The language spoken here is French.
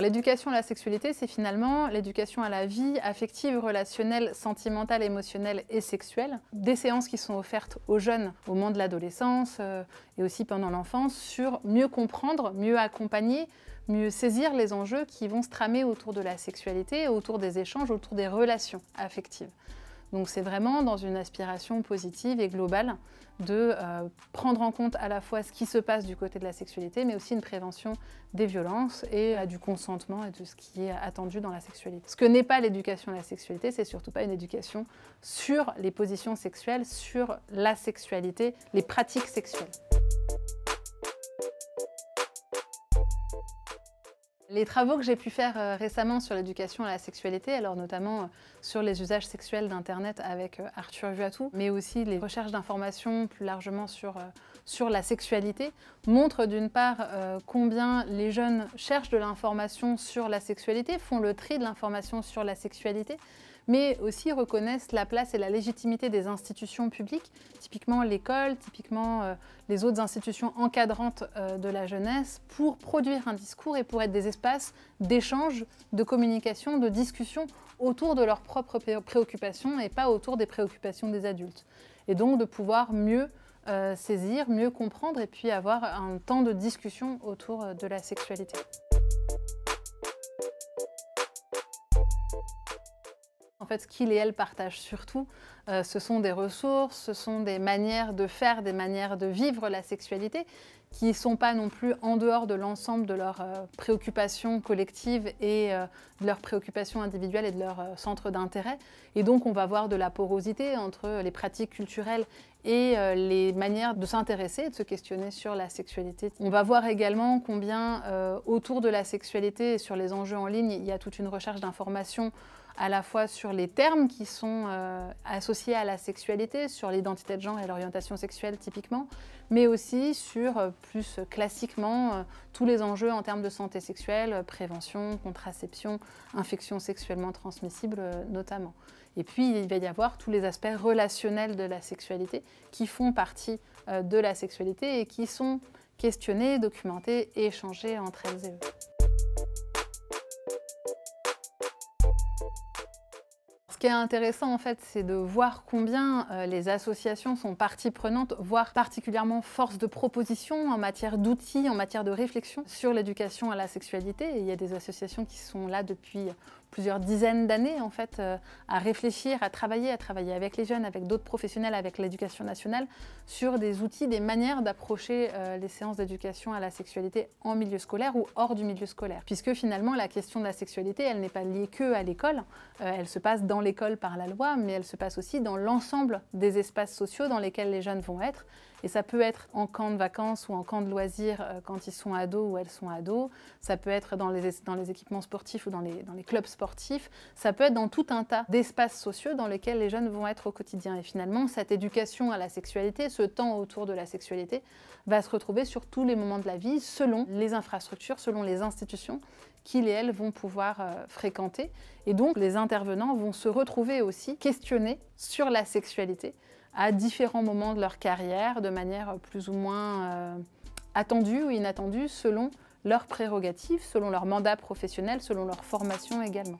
L'éducation à la sexualité, c'est finalement l'éducation à la vie affective, relationnelle, sentimentale, émotionnelle et sexuelle. Des séances qui sont offertes aux jeunes au moment de l'adolescence euh, et aussi pendant l'enfance sur mieux comprendre, mieux accompagner, mieux saisir les enjeux qui vont se tramer autour de la sexualité, autour des échanges, autour des relations affectives. Donc c'est vraiment dans une aspiration positive et globale de euh, prendre en compte à la fois ce qui se passe du côté de la sexualité, mais aussi une prévention des violences et euh, du consentement et de ce qui est attendu dans la sexualité. Ce que n'est pas l'éducation à la sexualité, c'est surtout pas une éducation sur les positions sexuelles, sur la sexualité, les pratiques sexuelles. Les travaux que j'ai pu faire euh, récemment sur l'éducation à la sexualité, alors notamment euh, sur les usages sexuels d'Internet avec euh, Arthur Vuatou, mais aussi les recherches d'informations plus largement sur, sur la sexualité, montrent d'une part combien les jeunes cherchent de l'information sur la sexualité, font le tri de l'information sur la sexualité, mais aussi reconnaissent la place et la légitimité des institutions publiques, typiquement l'école, typiquement euh, les autres institutions encadrantes euh, de la jeunesse, pour produire un discours et pour être des espaces d'échange, de communication, de discussion autour de leurs propres préoccupations et pas autour des préoccupations des adultes. Et donc de pouvoir mieux euh, saisir, mieux comprendre et puis avoir un temps de discussion autour de la sexualité. ce qu'ils et elles partagent surtout, euh, ce sont des ressources, ce sont des manières de faire, des manières de vivre la sexualité qui ne sont pas non plus en dehors de l'ensemble de leurs euh, préoccupations collectives et euh, de leurs préoccupations individuelles et de leurs centre centres d'intérêt. Et donc on va voir de la porosité entre les pratiques culturelles et les manières de s'intéresser et de se questionner sur la sexualité. On va voir également combien autour de la sexualité et sur les enjeux en ligne, il y a toute une recherche d'informations à la fois sur les termes qui sont euh, associés à la sexualité, sur l'identité de genre et l'orientation sexuelle typiquement, mais aussi sur, euh, plus classiquement, euh, tous les enjeux en termes de santé sexuelle, prévention, contraception, infection sexuellement transmissible notamment. Et puis, il va y avoir tous les aspects relationnels de la sexualité qui font partie de la sexualité et qui sont questionnés, documentés et échangés entre elles et eux. Ce qui est intéressant en fait, c'est de voir combien euh, les associations sont partie prenante, voire particulièrement force de proposition en matière d'outils, en matière de réflexion sur l'éducation à la sexualité. il y a des associations qui sont là depuis plusieurs dizaines d'années en fait euh, à réfléchir, à travailler, à travailler avec les jeunes, avec d'autres professionnels, avec l'éducation nationale sur des outils, des manières d'approcher euh, les séances d'éducation à la sexualité en milieu scolaire ou hors du milieu scolaire. Puisque finalement la question de la sexualité, elle n'est pas liée que à l'école, elle se passe dans les par la loi, mais elle se passe aussi dans l'ensemble des espaces sociaux dans lesquels les jeunes vont être, et ça peut être en camp de vacances ou en camp de loisirs euh, quand ils sont ados ou elles sont ados. Ça peut être dans les, équipements sportifs ou dans les, clubs sportifs. Ça peut être dans tout un tas d'espaces sociaux dans lesquels les jeunes vont être au quotidien. Et finalement, cette éducation à la sexualité, ce temps autour de la sexualité, va se retrouver sur tous les moments de la vie, selon les infrastructures, selon les institutions qu'ils et elles vont pouvoir euh, fréquenter. Et donc, les intervenants vont se retrouver aussi questionnés sur la sexualité à différents moments de leur carrière de manière plus ou moins euh, attendue ou inattendue selon leurs prérogatives, selon leur mandat professionnel, selon leur formation également.